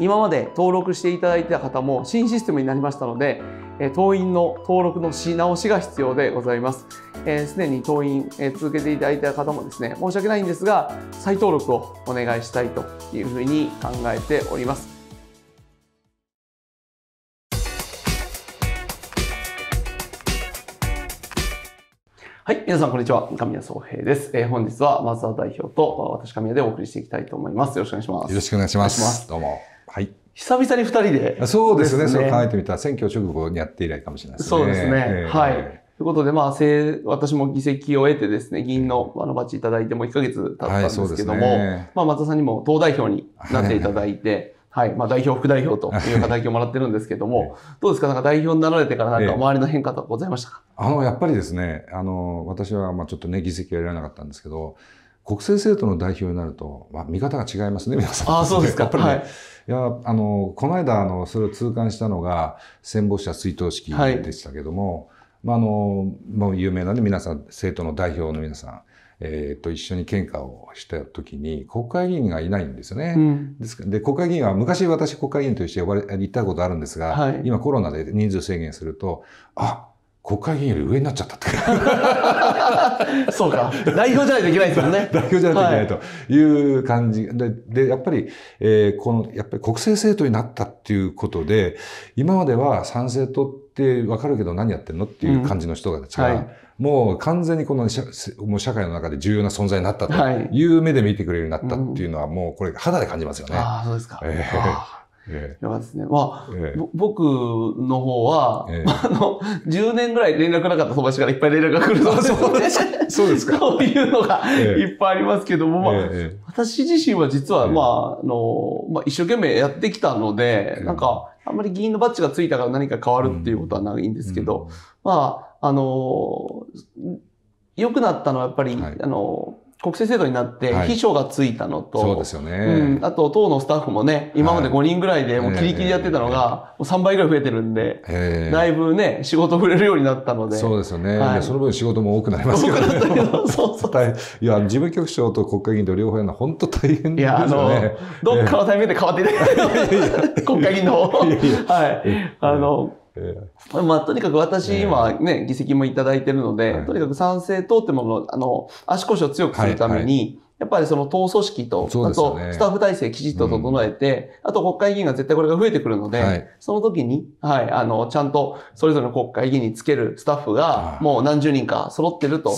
今まで登録していただいた方も新システムになりましたので、え党員の登録のし直しが必要でございます。す、えー、で、に党員、え続けていただいた方もですね、申し訳ないんですが、再登録をお願いしたいというふうに考えております。はい。皆さん、こんにちは。神谷宗平です。えー、本日は、マザー代表と、私神谷でお送りしていきたいと思います。よろしくお願いします。よろしくお願いします。どうも。はい、久々に2人で、そうですね、それ考えてみたら、選挙直後にやって以来かもしれないですね。そうですね。えー、はい。ということで、まあ、私も議席を得てですね、議員のあのバッジいただいてもう1ヶ月経ったんですけども、はいね、まあ、松田さんにも党代表になっていただいて、はい、まあ、代表、副代表という肩書をもらってるんですけども、どうですか、なんか代表になられてから、なんか周りの変化とかございましたか、あのやっぱりですね、あの私はまあちょっとね、議席は得られなかったんですけど、国政政党の代表になると、まあ、見方が違いますね、皆さん、あそうですか やっぱりね、はいいや、あの、この間、あの、それを痛感したのが、戦没者追悼式でしたけども、はい、まあ、あの、もう有名なんで、皆さん、政党の代表の皆さん、えー、と一緒に献花をした時に国会議員がいないんですよね。うん、ですで国会議員は昔私国会議員として呼ばれ行ったことあるんですが、はい、今コロナで人数制限するとあ国会議員より上になっちゃった そうか。代表じゃないといけないですもんね。代表じゃないといけないという感じ。で、でやっぱり、えー、この、やっぱり国政政党になったっていうことで、今までは参政党ってわかるけど何やってんのっていう感じの人がですから、うんはい、もう完全にこの社もう社会の中で重要な存在になったという目で見てくれるようになったっていうのは、もうこれ肌で感じますよね。うん、ああ、そうですか。えーええ、ですね。まあ、え、僕の方は、あの、10年ぐらい連絡なかった友達からいっぱい連絡が来るので、そうですか。そういうのがいっぱいありますけども、まあ、私自身は実は、まあ、あの、まあ、一生懸命やってきたので、なんか、あんまり議員のバッジがついたから何か変わるっていうことはないんですけど、うんうん、まあ、あの、良くなったのはやっぱり、はい、あの、国政制度になって、秘書がついたのと、はい、そうですよね、うん、あと、党のスタッフもね、今まで5人ぐらいで、もうキリキリやってたのが、もう3倍ぐらい増えてるんで、えー、だいぶね、仕事触れるようになったので。そうですよね。はい、その分仕事も多くなりますけど、ね。多くなったけど、そうそう。いや、事務局長と国会議員と両方やるのは本当大変ですよね。いや、あの、どっかのタイミングで変わっていただい国会議員の方。はい。あの、まあ、とにかく私、今ね、議席もいただいてるので、とにかく賛成党ってものあの、足腰を強くするために、やっぱりその党組織と、あとスタッフ体制きちっと整えて、あと国会議員が絶対これが増えてくるので、その時に、はい、あの、ちゃんとそれぞれの国会議員につけるスタッフが、もう何十人か揃ってると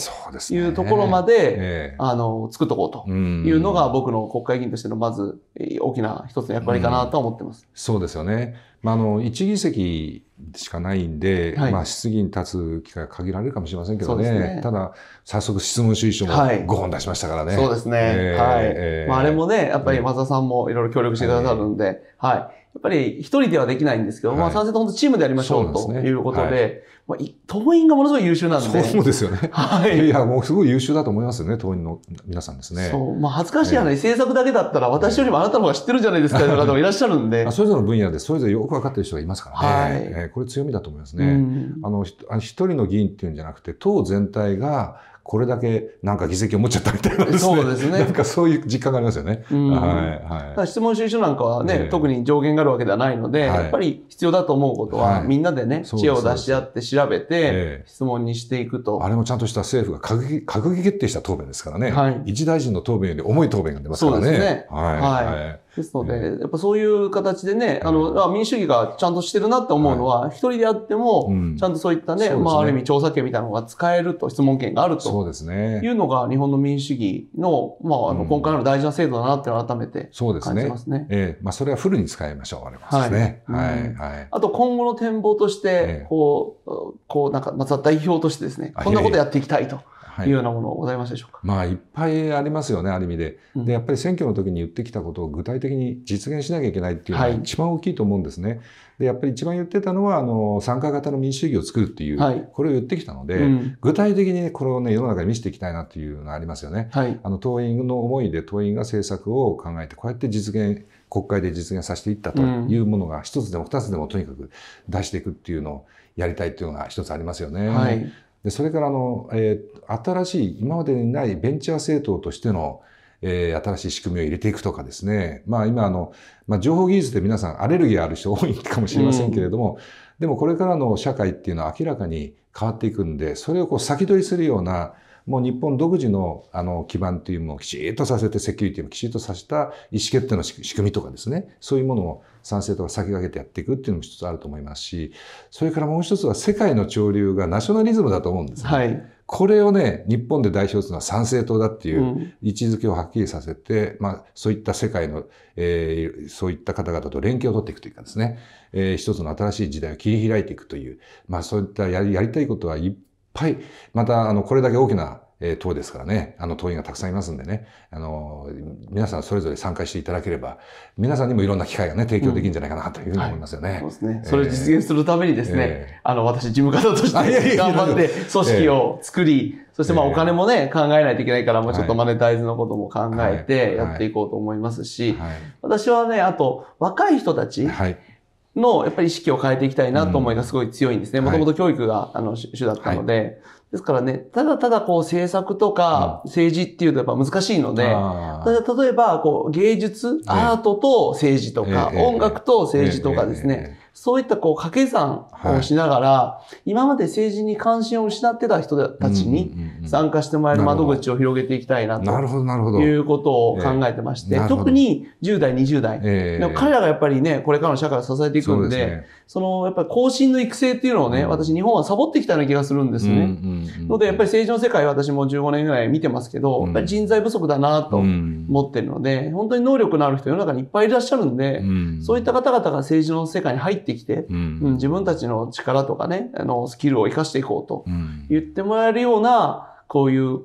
いうところまで、あの、作っとこうというのが僕の国会議員としてのまず大きな一つの役割かなと思ってます。そうですよね。まあ、あの、一議席しかないんで、はい、まあ質疑に立つ機会が限られるかもしれませんけどね。ねただ、早速質問主意書も5本出しましたからね。はい、そうですね。えー、はい。まあ、あれもね、やっぱり松田さんもいろいろ協力してくださるんで、はい、はい。やっぱり一人ではできないんですけど、はい、まあ賛成と本当チームでやりましょうということで、でねはい、まあ、党員がものすごい優秀なんで。そうですよね。はい。いや、もうすごい優秀だと思いますよね、党員の皆さんですね。そう。まあ恥ずかしい話、ね、えー、政策だけだったら私よりもあなたの方が知ってるじゃないですか、という方もいらっしゃるんで。それぞれの分野でそれぞれよくわかってる人がいますからね。はい、えー、これ強みだと思いますね。うん、あの、一人の議員っていうんじゃなくて、党全体がこれだけなんか議席を持っちゃったみたいな、ね、そうですね。なんかそういう実感がありますよね。うんはいはい、質問収集なんかはね、えー、特に上限があるわけではないので、はい、やっぱり必要だと思うことは、はい、みんなでね、知恵を出し合って調べて、質問にしていくと。あれもちゃんとした政府が閣議閣議決定した答弁ですからね。はい、一大臣の答弁より重い答弁が出ますからね。そうですね。はい。はいですので、やっぱそういう形でね、あの、民主主義がちゃんとしてるなって思うのは、一、人であっても、ちゃんとそういったね、まあ、ある意味調査権みたいなのが使えると、質問権があると。そうですね。いうのが、日本の民主主義の、まあ、あの、の大事な制度だなって改めて感じますね。ええまあ、それはフルに使いましょう、我々ですね。はい。はい。あと、今後の展望として、こう、こう、なんか、まずは代表としてですね、こんなことやっていきたいと。いうようなものございますでしょうか、はい、まあいっぱいありますよねある意味で。でやっぱり選挙の時に言ってきたことを具体的に実現しなきゃいけないっていうのが一番大きいと思うんですね。はい、でやっぱり一番言ってたのはあの参加型の民主主義を作るっていう、はい、これを言ってきたので、うん、具体的に、これをね世の中に見せていきたいなっていうのありますよね。あの党員の思いで党員が政策を考えてこうやって実現国会で実現させていったというものが一つでも二つでもとにかく出していくっていうのをやりたいっていうのが一つありますよね。はい、でそれからあの、えー、新しい今までにないベンチャー政党としての、えー、新しい仕組みを入れていくとかですね、まあ、今あの、まあ、情報技術で皆さんアレルギーある人多いかもしれませんけれども、うん、でもこれからの社会っていうのは明らかに変わっていくんでそれをこう先取りするようなもう日本独自のあの基盤というものをきちっとさせて、セキュリティもきちっとさせた意思決定の仕組みとかですね、そういうものを賛成とか先駆けてやっていくっていうのも一つあると思いますし、それからもう一つは世界の潮流がナショナリズムだと思うんですね。はい、これをね、日本で代表するのは賛成党だっていう位置づけをはっきりさせて、うん、まあ、そういった世界の、えー、そういった方々と連携を取っていくというかですね、えー、一つの新しい時代を切り開いていくという、まあ、そういったやりやりたいことはぱい、また、あの、これだけ大きな、え党ですからね、あの党員がたくさんいますんでね、あの、皆さんそれぞれ参加していただければ、皆さんにもいろんな機会がね、提供できるんじゃないかなというふうに思いますよね。うんはい、そうですね。それを実現するためにですね、えー、あの、私、事務方として 頑張って、組織を作り、えー、そしてまあお金もね、考えないといけないから、もうちょっとマネタイズのことも考えてやっていこうと思いますし、はいはい、私はね、あと、若い人たち、の、やっぱり意識を変えていきたいなと思いがすごい強いんですね。もともと教育が、あの、主だったので、はい。ですからね、ただただこう政策とか政治っていうとやっぱ難しいので、ただ例えばこう芸術、アートと政治とか、音楽と政治とかですね、そういったこう掛け算をしながら、はい、今まで政治に関心を失ってた人たちに参加してもらえる窓口を広げていきたいなということを考えてまして、えー、特に10代、20代、えー、彼らがやっぱりね、これからの社会を支えていくんで、そ、ね、のやっぱり後進の育成っていうのをね、うん、私日本はサボってきたような気がするんですよね。ので、やっぱり政治の世界私も15年ぐらい見てますけど、やっぱり人材不足だなと思ってるので、本当に能力のある人世の中にいっぱいいらっしゃるんで、うん、そういった方々が政治の世界に入ってってきて、うん、自分たちの力とかね、あの、スキルを活かしていこうと言ってもらえるような、こういう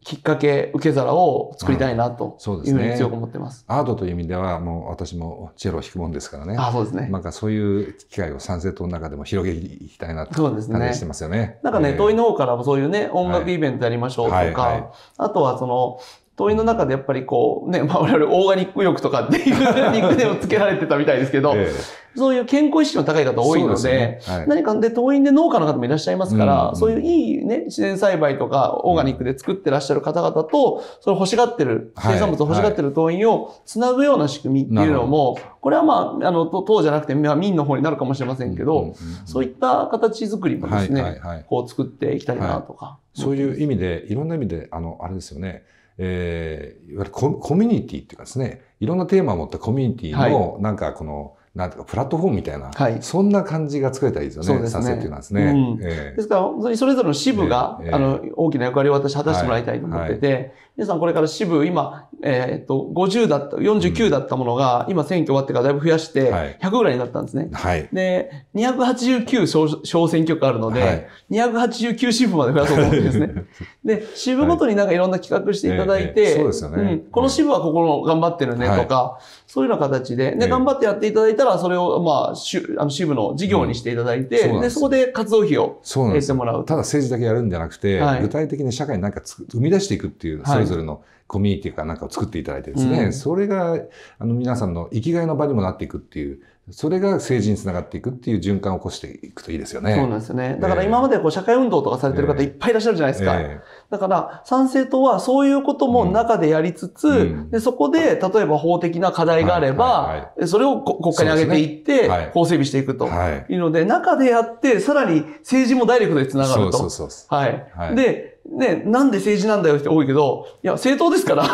きっかけ、受け皿を作りたいなというふうに強く思ってます。うんすね、アートという意味では、もう私もチェロを弾くもんですからね。あそうですね。なんかそういう機会をサンセットの中でも広げていきたいなと感じしてますよね。なんかね、えー、遠いの方からもそういうね、音楽イベントやりましょうとか、はいはいはい、あとはその、問いの中でやっぱりこうね、まあ我々オーガニック欲とかっていう肉でもつけられてたみたいですけど、ええ、そういう健康意識の高い方多いので、でねはい、何かで党員で農家の方もいらっしゃいますから、うんうん、そういういいね、自然栽培とかオーガニックで作ってらっしゃる方々と、それ欲しがってる、生産物を欲しがってる党員をつなぐような仕組みっていうのも、これはまあ、あの、党じゃなくて、まあ、民の方になるかもしれませんけど、そういった形作りもですね、こう作っていきたいなとか、はい。そういう意味で、いろんな意味で、あの、あれですよね。えー、いわゆるコミュニティっていうかですね、いろんなテーマを持ったコミュニティの、なんかこの、なんていうか、プラットフォームみたいな、はい、そんな感じが作れたらいいですよね、賛成、ね、っていうのはですね。うんえー、ですから、本当にそれぞれの支部が、えー、あの大きな役割を私果たしてもらいたいと思ってて、はいはい、皆さんこれから支部、今、えー、っと、50だった、49だったものが、うん、今選挙終わってからだいぶ増やして、100ぐらいになったんですね。はい、で、289小小選挙区あるので、はい、289支部まで増やそうと思ってですね。で、支部ごとになんかいろんな企画していただいて、えー、そうですよね、うん、この支部はここの頑張ってるねとか、そういうような形で、で、頑張ってやっていただいたら、それを、まあ、しあの支部の事業にしていただいて、うん、そでそこで活動費を得てもらう。ただ政治だけやるんじゃなくて、はい、具体的に社会に何かつ生み出していくっていう、それぞれのコミュニティかなんかを作っていただいてですね、はい、それが、あの、皆さんの生きがいの場にもなっていくっていう、それが政治につながっていくっていう循環を起こしていくといいですよね。そうなんですよね。だから今までこう社会運動とかされてる方いっぱいいらっしゃるじゃないですか。えーえーだから参政党はそういうことも中でやりつつ、うん、でそこで例えば法的な課題があれば、はいはいはい、それを国会に上げていって、ねはい、法整備していくというので、中でやってさらに政治もダイレクトで繋がると。そうそうそうはい、はい、でね、なんで政治なんだよって多いけど、いや、政党ですから、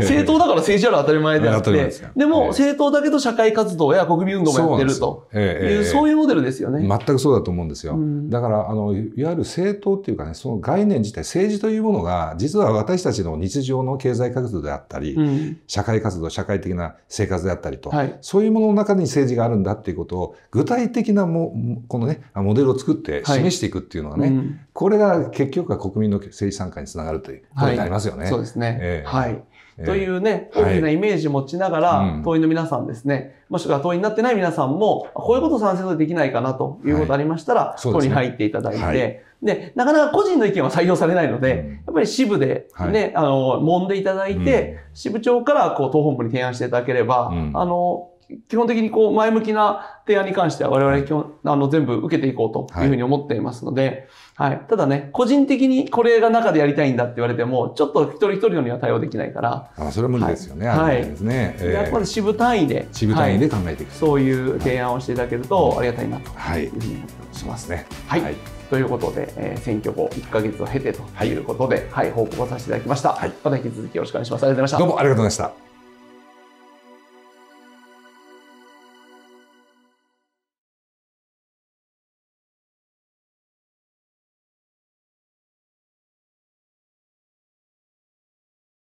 政党だから政治ある当たり前であって、でも、政党だけど社会活動や国民運動もやってるという、そういうモデルですよね。全くそうだと思うんですよ。だから、あの、いわゆる政党っていうかね、その概念自体、政治といういうものが実は私たちの日常の経済活動であったり、うん、社会活動社会的な生活であったりと、はい、そういうものの中に政治があるんだっていうことを具体的なもこのねモデルを作って示していくっていうのはね、はいうん、これが結局は国民の政治参加につながるということになりますよね。そうですね、えー、はいというね、大きなイメージ持ちながら、党員の皆さんですね、もしくは党員になってない皆さんも、こういうこと賛成できないかなということありましたら、はい、党に入っていただいて、で、なかなか個人の意見は採用されないので、やっぱり支部でね、あの、揉んでいただいて、支部長からこう党本部に提案していただければ、あの、基本的にこう前向きな提案に関しては我々基本あの全部受けていこうというふうに思っていますので、はい、はい、ただね、個人的にこれが中でやりたいんだって言われても、ちょっと一人一人のには対応できないから。あそれは無理ですよね。はい。ですね。えー、やっぱり支部単位で。支部単位で考えていく、はい、そういう提案をしていただけるとありがたいなというふうに思ってます。はい、しますね。はい。ということで、えー、選挙後1か月を経てということで、はい、報告をさせていただきました。はい、また引き続きよろしくお願いします。ありがとうございました。どうもありがとうございました。